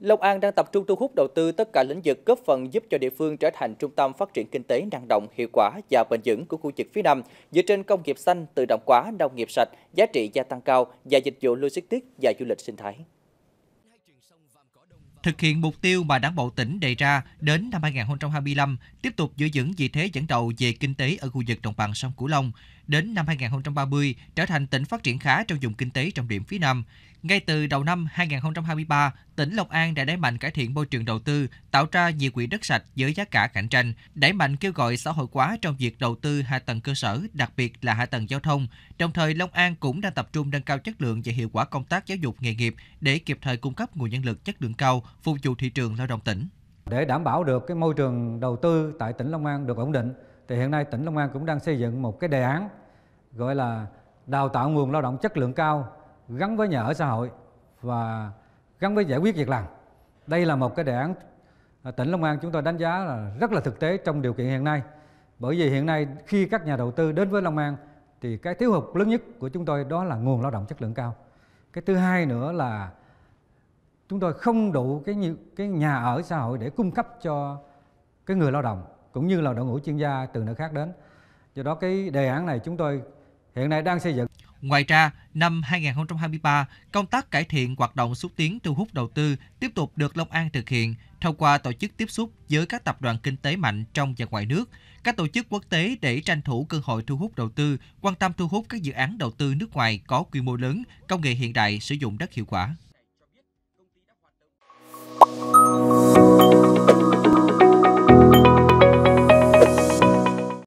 Long An đang tập trung thu hút đầu tư tất cả lĩnh vực góp phần giúp cho địa phương trở thành trung tâm phát triển kinh tế năng động, hiệu quả và bền vững của khu vực phía Nam, dựa trên công nghiệp xanh, tự động hóa, nông nghiệp sạch, giá trị gia tăng cao và dịch vụ logistics và du lịch sinh thái thực hiện mục tiêu mà Đảng bộ tỉnh đề ra đến năm 2025, tiếp tục giữ vững vị thế dẫn đầu về kinh tế ở khu vực đồng bằng sông Cửu Long, đến năm 2030 trở thành tỉnh phát triển khá trong vùng kinh tế trọng điểm phía Nam. Ngay từ đầu năm 2023, tỉnh Long An đã đẩy mạnh cải thiện môi trường đầu tư, tạo ra nhiều quỹ đất sạch với giá cả cạnh tranh, đẩy mạnh kêu gọi xã hội hóa trong việc đầu tư hạ tầng cơ sở, đặc biệt là hạ tầng giao thông. Đồng thời, Long An cũng đang tập trung nâng cao chất lượng và hiệu quả công tác giáo dục nghề nghiệp để kịp thời cung cấp nguồn nhân lực chất lượng cao, phục vụ thị trường lao động tỉnh. Để đảm bảo được cái môi trường đầu tư tại tỉnh Long An được ổn định thì hiện nay tỉnh Long An cũng đang xây dựng một cái đề án gọi là đào tạo nguồn lao động chất lượng cao gắn với nhà ở xã hội và gắn với giải quyết việc làm. Đây là một cái đề án à, tỉnh Long An chúng tôi đánh giá là rất là thực tế trong điều kiện hiện nay. Bởi vì hiện nay khi các nhà đầu tư đến với Long An thì cái thiếu hụt lớn nhất của chúng tôi đó là nguồn lao động chất lượng cao. Cái thứ hai nữa là chúng tôi không đủ cái cái nhà ở xã hội để cung cấp cho cái người lao động cũng như là đội ngũ chuyên gia từ nơi khác đến. Do đó cái đề án này chúng tôi hiện nay đang xây dựng. Ngoài ra, năm 2023, công tác cải thiện hoạt động xúc tiến thu hút đầu tư tiếp tục được Long An thực hiện thông qua tổ chức tiếp xúc với các tập đoàn kinh tế mạnh trong và ngoài nước, các tổ chức quốc tế để tranh thủ cơ hội thu hút đầu tư, quan tâm thu hút các dự án đầu tư nước ngoài có quy mô lớn, công nghệ hiện đại, sử dụng đất hiệu quả.